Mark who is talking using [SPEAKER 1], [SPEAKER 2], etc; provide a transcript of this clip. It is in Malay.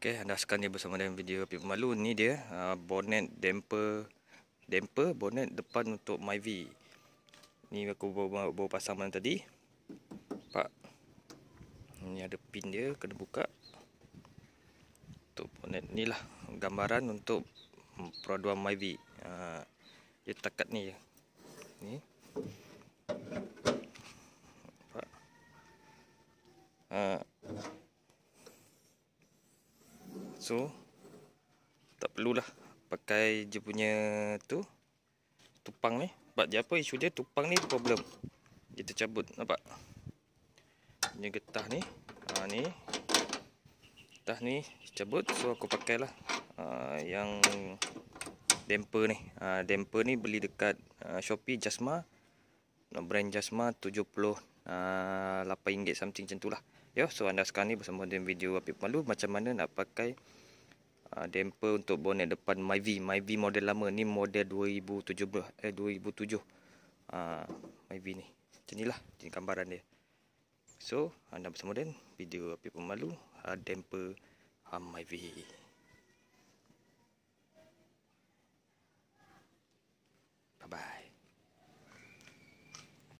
[SPEAKER 1] Okey, anda sekarang ni bersama dengan video Pip Malu ni dia, uh, bonnet damper damper bonnet depan untuk Myvi. Ni aku baru baru pasang malam tadi. Pak. Ni ada pin dia kena buka. Untuk bonnet ni lah gambaran untuk peraduan Myvi. Uh, dia tekat ni je. Ni. Pak. Ah. Uh, So tak perlulah pakai je punya tu tupang ni. Sebab dia apa isu dia tupang ni problem. Kita cabut nampak. Ini getah ni. Ha ni. Getah ni cabut so aku pakailah ha, yang damper ni. Ha, damper ni beli dekat ha, Shopee Jasma. No brand Jasma 70 RM8 ha, ringgit something macam tu lah. Yo, so anda sekarang ni bersama dengan video Apip Malu macam mana nak pakai uh, ah, damper untuk bonet depan Myvi. Myvi model lama ni model 2017 eh 2007. Ah uh, Myvi ni. Macam nilah jenis gambaran dia. So, anda bersama dengan video api pemalu uh, ah, damper uh, ah, Myvi.